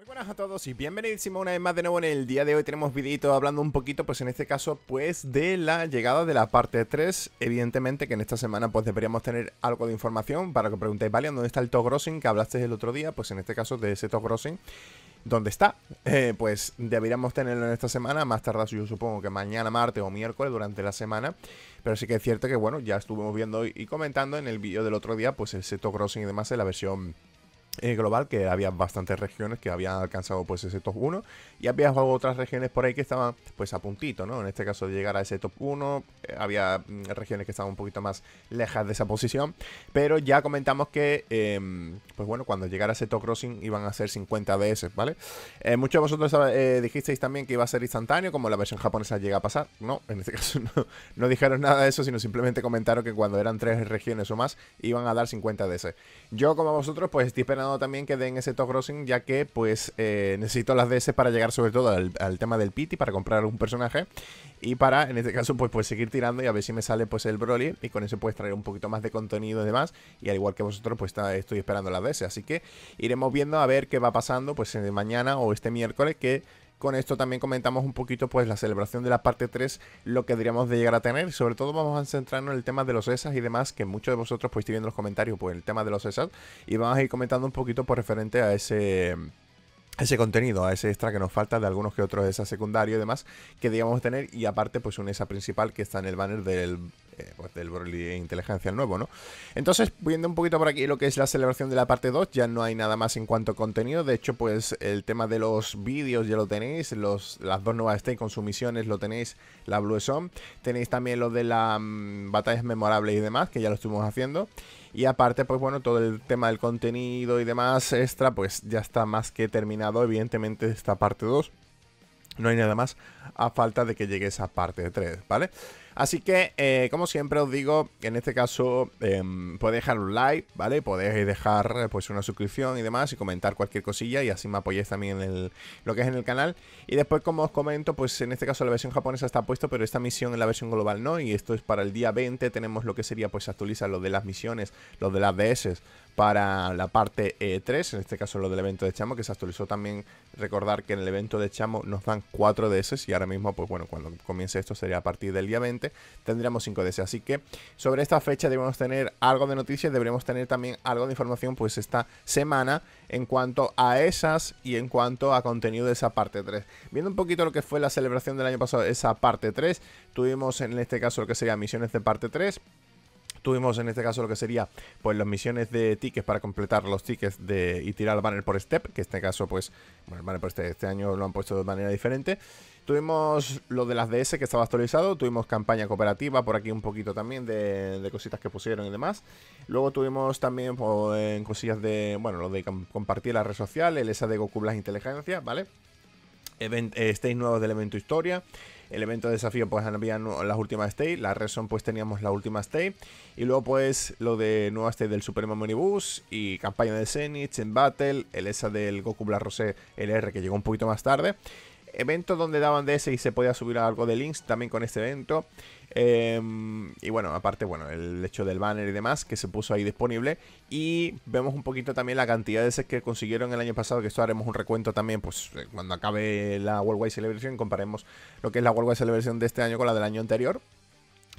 Muy buenas a todos y bienvenidos una vez más de nuevo en el día de hoy tenemos vidito hablando un poquito pues en este caso pues de la llegada de la parte 3 Evidentemente que en esta semana pues deberíamos tener algo de información para que preguntéis Vale, ¿dónde está el top grossing que hablaste el otro día? Pues en este caso de ese top grossing ¿Dónde está? Eh, pues deberíamos tenerlo en esta semana, más tardar yo supongo que mañana, martes o miércoles durante la semana. Pero sí que es cierto que bueno, ya estuvimos viendo y comentando en el vídeo del otro día pues el Seto Crossing y demás en la versión eh, global, que había bastantes regiones que habían alcanzado pues ese top 1 y había otras regiones por ahí que estaban pues a puntito, ¿no? En este caso de llegar a ese top 1, eh, había mm, regiones que estaban un poquito más lejas de esa posición, pero ya comentamos que, em, pues bueno, cuando llegara ese top crossing iban a ser 50 DS, ¿vale? Eh, muchos de vosotros dijisteis también que iba a ser instantáneo, como la versión japonesa llega a pasar, no, en este caso no, no dijeron nada de eso, sino simplemente comentaron que cuando eran tres regiones o más iban a dar 50 DS. Yo como vosotros pues estoy esperando también que den ese Top Crossing, ya que pues eh, necesito las DS para llegar sobre todo al, tema del Pity, para comprar un personaje y para, en este caso, pues, pues seguir tirando y a ver si me sale pues el Broly y con eso pues traer un poquito más de contenido y demás. Y al igual que vosotros, pues está, estoy esperando las DS. Así que iremos viendo a ver qué va pasando pues mañana o este miércoles que con esto también comentamos un poquito pues la celebración de la parte 3, lo que diríamos de llegar a tener. sobre todo vamos a centrarnos en el tema de los ESAs y demás, que muchos de vosotros pues estoy viendo en los comentarios pues el tema de los ESAs. Y vamos a ir comentando un poquito por pues, referente a ese ese contenido, a ese extra que nos falta de algunos que otros esas secundarios y demás que digamos tener y aparte pues un esa principal que está en el banner del eh, pues del Broly Inteligencia nuevo, ¿no? Entonces, viendo un poquito por aquí lo que es la celebración de la parte 2, ya no hay nada más en cuanto a contenido. De hecho, pues el tema de los vídeos ya lo tenéis, los, las dos nuevas stage con sus misiones lo tenéis, la Blue Zone. Tenéis también lo de las mm, batallas memorables y demás, que ya lo estuvimos haciendo. Y aparte, pues bueno, todo el tema del contenido y demás extra, pues ya está más que terminado, evidentemente, esta parte 2. No hay nada más a falta de que llegue esa parte 3, ¿vale? Así que, eh, como siempre os digo, en este caso em, podéis dejar un like, ¿vale? Podéis dejar pues una suscripción y demás y comentar cualquier cosilla y así me apoyáis también en lo que es en el canal. Y después, como os comento, pues en este caso la versión japonesa está puesto, pero esta misión en la versión global no. Y esto es para el día 20, tenemos lo que sería pues actualizar lo de las misiones, lo de las DS, para la parte 3 e en este caso lo del evento de Chamo, que se actualizó también. Recordar que en el evento de Chamo nos dan 4 DS y ahora mismo, pues bueno, cuando comience esto sería a partir del día 20, tendríamos 5 DS. Así que sobre esta fecha debemos tener algo de noticias, deberemos tener también algo de información, pues esta semana en cuanto a esas y en cuanto a contenido de esa parte 3. Viendo un poquito lo que fue la celebración del año pasado, esa parte 3, tuvimos en este caso lo que sería misiones de parte 3. Tuvimos en este caso lo que sería pues las misiones de tickets para completar los tickets de, y tirar el banner por step, que en este caso pues, bueno, el banner por este, este año lo han puesto de manera diferente. Tuvimos lo de las DS que estaba actualizado, tuvimos campaña cooperativa por aquí un poquito también de, cositas que pusieron y demás. Luego tuvimos también pues, en cosillas de, bueno, lo de compartir la red social, el esa de Goku Blas Inteligencia, ¿vale? event, eh, nuevos del evento historia. El evento de desafío, pues había las últimas stays. La Reson, pues teníamos la última stay Y luego, pues, lo de nuevas stay del Supremo omnibus Y campaña de Zenith, en Battle. El ESA del Goku Black Rose LR, que llegó un poquito más tarde. Eventos donde daban DS y se podía subir algo de links también con este evento. Em, y bueno, aparte, bueno, el hecho del banner y demás que se puso ahí disponible. Y vemos un poquito también la cantidad de sets que consiguieron el año pasado, que esto haremos un recuento también, pues eh, cuando acabe la Worldwide Celebration, comparemos lo que es la Worldwide Celebration de este año con la del año anterior.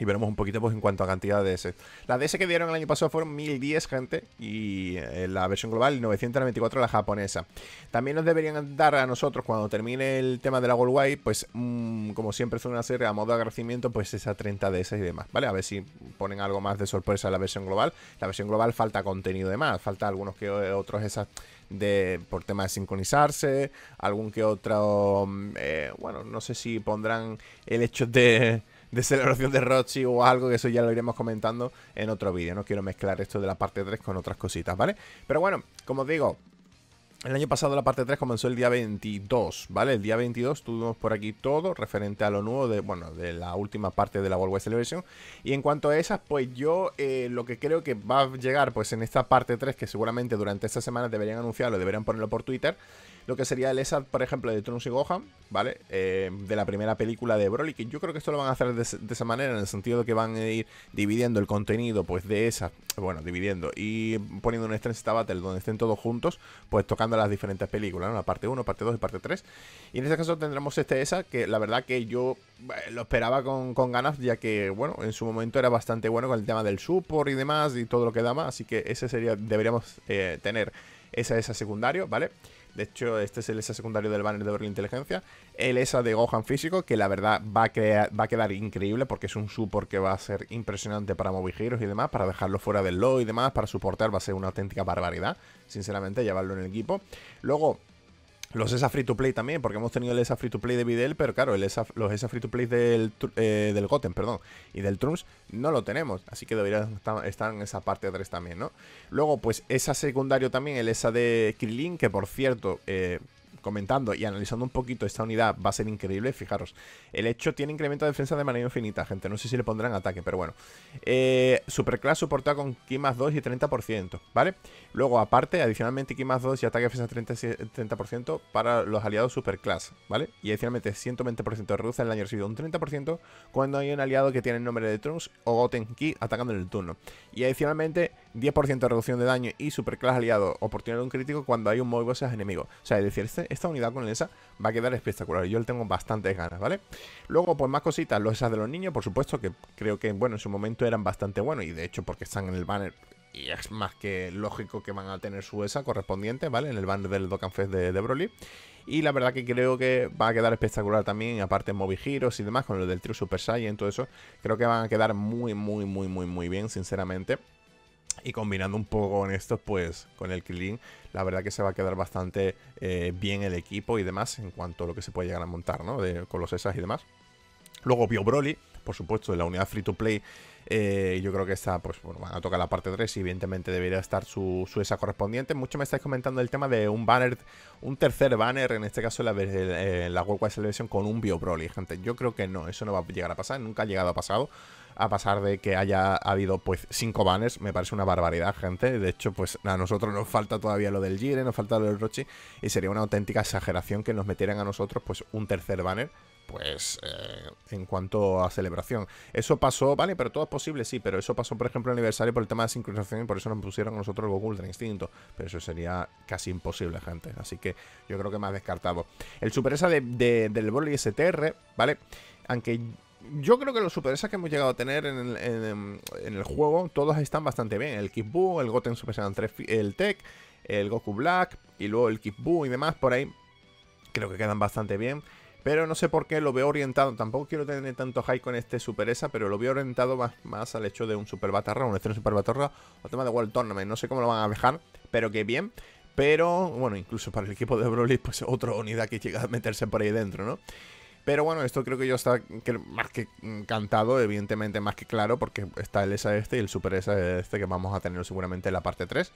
Y veremos un poquito pues, en cuanto a cantidad de DS. Las DS que dieron el año pasado fueron 1010, gente. Y eh, la versión global, 994 la japonesa. También nos deberían dar a nosotros, cuando termine el tema de la Worldwide, pues mm, como siempre una serie a modo de agradecimiento, pues esa 30 DS y demás. ¿Vale? A ver si ponen algo más de sorpresa en la versión global. La versión global falta contenido de más. Falta algunos que otros esas de, por tema de sincronizarse. Algún que otro... Mm, eh, bueno, no sé si pondrán el hecho de de celebración de Rochi o algo, que eso ya lo iremos comentando en otro vídeo. No quiero mezclar esto de la parte 3 con otras cositas, ¿vale? Pero bueno, como os digo, el año pasado la parte 3 comenzó el día 22, ¿vale? El día 22 tuvimos por aquí todo referente a lo nuevo de, bueno, de la última parte de la World Wide Celebration. Y en cuanto a esas, pues yo eh, lo que creo que va a llegar, pues en esta parte 3, que seguramente durante esta semana deberían anunciarlo, deberían ponerlo por Twitter, lo que sería el esa por ejemplo, de Trunks y Gohan, ¿vale? Eh, de la primera película de Broly, que yo creo que esto lo van a hacer de, esa manera, en el sentido de que van a ir dividiendo el contenido, pues de esa, bueno, dividiendo y poniendo un Strength Battle donde estén todos juntos, pues tocando las diferentes películas, ¿no? La parte 1, parte 2 y parte 3. Y en este caso tendremos este esa, que la verdad que yo eh, lo esperaba con, con, ganas, ya que, bueno, en su momento era bastante bueno con el tema del support y demás, y todo lo que daba, así que ese sería, deberíamos eh, tener esa, esa secundario, ¿vale? vale de hecho, este es el ESA secundario del banner de Berlin Inteligencia. El ESA de Gohan físico, que la verdad va a, va a quedar increíble porque es un support que va a ser impresionante para giros y demás, para dejarlo fuera del low y demás, para soportar va a ser una auténtica barbaridad, sinceramente, llevarlo en el equipo. Luego, los ESA Free to Play también, porque hemos tenido el ESA Free to Play de Videl, pero claro, el los ESA Free to Play del, eh, Goten, perdón, y del Trunks, no lo tenemos, así que deberían estar, en esa parte 3 también, ¿no? Luego, pues ESA secundario también, el ESA de Krilin, que por cierto, eh, comentando y analizando un poquito esta unidad va a ser increíble. Fijaros, el hecho tiene incremento de defensa de manera infinita, gente. No sé si le pondrán ataque, pero bueno. Eh, Superclass soporta con Ki más 2 y 30%, ¿vale? Luego, aparte, adicionalmente Ki más 2 y ataque defensa 30, 30% para los aliados Superclass, ¿vale? Y adicionalmente 120% reduce el daño recibido un 30% cuando hay un aliado que tiene el nombre de Trunks o Goten Ki atacando en el turno. Y adicionalmente 10% de reducción de daño y superclash aliado oportunidad de un crítico cuando hay un móvil enemigo. O sea, es decir, este, esta unidad con el ESA va a quedar espectacular. Yo le tengo bastantes ganas, ¿vale? Luego, pues más cositas, los ESAs de los niños, por supuesto, que creo que, bueno, en su momento eran bastante buenos y de hecho porque están en el banner y es más que lógico que van a tener su ESA correspondiente, ¿vale? En el banner del Dokkan Fest de, de, Broly. Y la verdad que creo que va a quedar espectacular también, aparte Moby Giros y demás, con lo del Trio Super Saiyan, todo eso. Creo que van a quedar muy, muy, muy, muy, muy bien, sinceramente. Y combinando un poco con esto, pues con el killing, la verdad que se va a quedar bastante eh, bien el equipo y demás en cuanto a lo que se puede llegar a montar, ¿no? con los esas y demás. Luego Bio Broly, por supuesto, en la unidad free to play. Eh, yo creo que está, pues bueno, van a tocar la parte 3 y evidentemente debería estar su, su esa correspondiente. Mucho me estáis comentando el tema de un banner, un tercer banner, en este caso la, la, eh, la World Wide con un Bio Broly, gente. Yo creo que no, eso no va a llegar a pasar, nunca ha llegado a pasar a pasar de que haya habido pues cinco banners, me parece una barbaridad, gente. De hecho, pues a nosotros nos falta todavía lo del Gire, nos falta lo del Rochi, y sería una auténtica exageración que nos metieran a nosotros pues un tercer banner pues eh, en cuanto a celebración. Eso pasó, vale, pero todo es posible, sí, pero eso pasó, por ejemplo, el aniversario por el tema de sincronización y por eso nos pusieron a nosotros el Goku Ultra Instinto. Pero eso sería casi imposible, gente. Así que yo creo que más descartado. El Super esa de, del Broly STR, ¿vale? Aunque yo creo que los superesas que hemos llegado a tener em, en el, juego, todos están bastante bien. El Kibbu, el Goten Super Saiyan 3, el Tech, el Goku Black y luego el Kibbu y demás por ahí. Creo que quedan bastante bien. Pero no sé por qué lo veo orientado. Tampoco quiero tener tanto hype con este superesa, pero lo veo orientado más, más al hecho de un super batarra, un estreno super batarra o tema de World Tournament. No sé cómo lo van a dejar, pero que bien. Pero bueno, incluso para el equipo de Broly, pues otra unidad que llega a meterse por ahí dentro, ¿no? Pero bueno, esto creo que ya está más que cantado, evidentemente más que claro, porque está el ESA este y el Super ESA este que vamos a tener seguramente en la parte 3.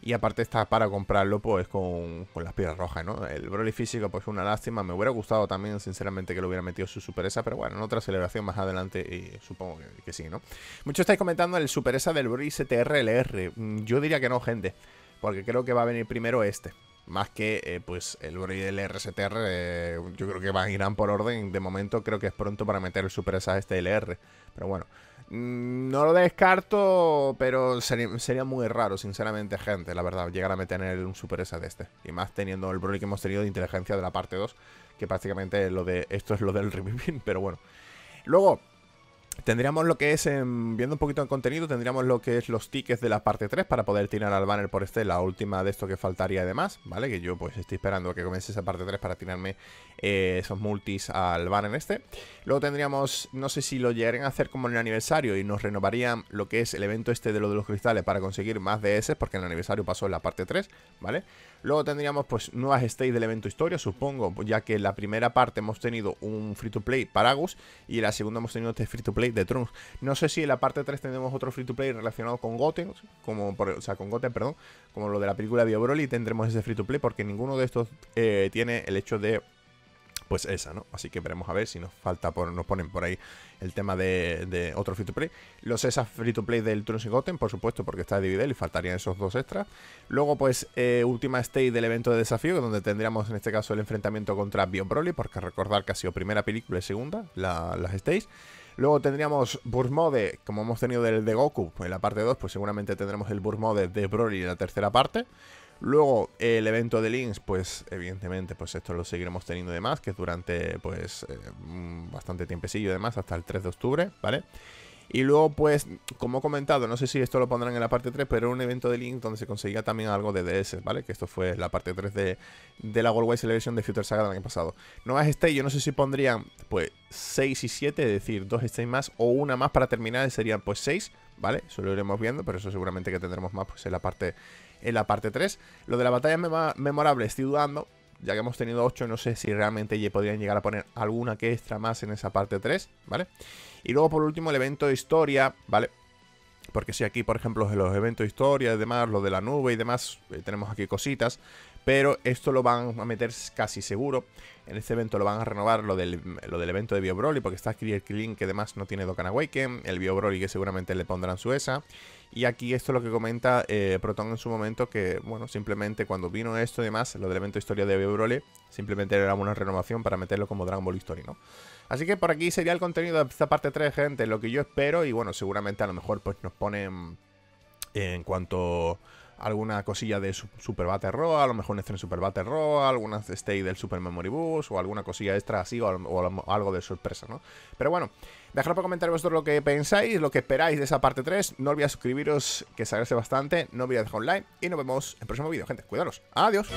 Y aparte está para comprarlo pues con, las piedras rojas, ¿no? El Broly físico pues una lástima, me hubiera gustado también sinceramente que lo hubiera metido su Super ESA, pero bueno, en otra celebración más adelante y supongo que, que sí, ¿no? Muchos estáis comentando el Super ESA del Broly CTRLR, mm, yo diría que no, gente, porque creo que va a venir primero este. Más que eh, pues el Broly del el RSTR, eh, yo creo que van irán por orden. De momento creo que es pronto para meter el Super este LR Pero bueno, mm, no lo descarto, pero sería, muy raro, sinceramente, gente, la verdad, llegar a meter un Super S de este. Y más teniendo el Broly que hemos tenido de inteligencia de la parte 2, que prácticamente lo de esto es lo del reviving, pero bueno. Luego, Tendríamos lo que es, viendo un poquito el contenido, tendríamos lo que es los tickets de la parte 3 para poder tirar al banner por este, la última de esto que faltaría además, ¿vale? Que yo pues estoy esperando que comience esa parte 3 para tirarme eh, esos multis al banner este. Luego tendríamos, no sé si lo llegarían a hacer como en el aniversario y nos renovarían lo que es el evento este de lo de los cristales para conseguir más de ese porque en el aniversario pasó en la parte 3, ¿vale? Luego tendríamos pues nuevas stages del evento historia, supongo, pues, ya que en la primera parte hemos tenido un free to play para Agus y en la segunda hemos tenido este free to play de Trunks. No sé si en la parte 3 tendremos otro free to play relacionado con Goten, como por, o sea, con Goten, perdón, como lo de la película Bio Broly, tendremos ese free to play porque ninguno de estos eh, tiene el hecho de pues esa, ¿no? Así que veremos a ver si nos falta por, nos ponen por ahí el tema de, otro free to play. Los esas free to play del Trunks y Goten, por supuesto, porque está dividido y faltarían esos dos extras. Luego, pues, última eh, stage del evento de desafío, donde tendríamos en este caso el enfrentamiento contra Bio Broly, porque recordar que ha sido primera película y segunda, las stages. Luego tendríamos Burst Mode, como hemos tenido del de Goku en la parte 2, pues seguramente tendremos el Burst Mode de Broly en la tercera parte. Luego, el evento de Links, pues evidentemente, pues esto lo seguiremos teniendo de más, que es durante pues eh, mm, bastante tiempecillo y demás, hasta el 3 de octubre, ¿vale? Y luego, pues, como he comentado, no sé si esto lo pondrán en la parte 3, pero era un evento de links donde se conseguía también algo de DS, ¿vale? Que esto fue la parte 3 de, de la Worldwide Celebration de Future Saga del año pasado. Nuevas stage, yo no sé si pondrían, pues, 6 y 7, es decir, dos stage más o una más para terminar, serían, pues, 6 ¿vale? Eso lo iremos viendo, pero eso seguramente que tendremos más pues, en, la parte, en la parte 3. Lo de la batalla memorable estoy dudando, ya que hemos tenido 8, no sé si realmente podrían llegar a poner alguna que extra más en esa parte 3, ¿vale? Y luego por último el evento de historia, ¿vale? Porque si aquí, por ejemplo, los eventos de historia y demás, lo de la nube y demás, eh, tenemos aquí cositas. Pero esto lo van a meter casi seguro. En este evento lo van a renovar lo del, lo del evento de Bio Broly, porque está el Krillin, que además no tiene Dokkan Awaken. El Bio Broly, que seguramente le pondrán su esa. Y aquí esto es lo que comenta eh, Proton en su momento, que bueno, simplemente cuando vino esto y demás, lo del evento historia de Bio simplemente era una renovación para meterlo como Dragon Ball History, ¿no? Así que por aquí sería el contenido de esta parte 3, gente, lo que yo espero. Y bueno, seguramente a lo mejor pues nos ponen en cuanto alguna cosilla de Super Battle Royale, a lo mejor una escena Super Battle Royale, alguna stay del Super Memory Bus o alguna cosilla extra así o, algo de sorpresa, ¿no? Pero bueno, dejadme para comentar vosotros lo que pensáis, lo que esperáis de esa parte 3. No olvidéis suscribiros, que se agradece bastante. No olvidéis dejar un like y nos vemos en el próximo vídeo, gente. Cuidados, Adiós.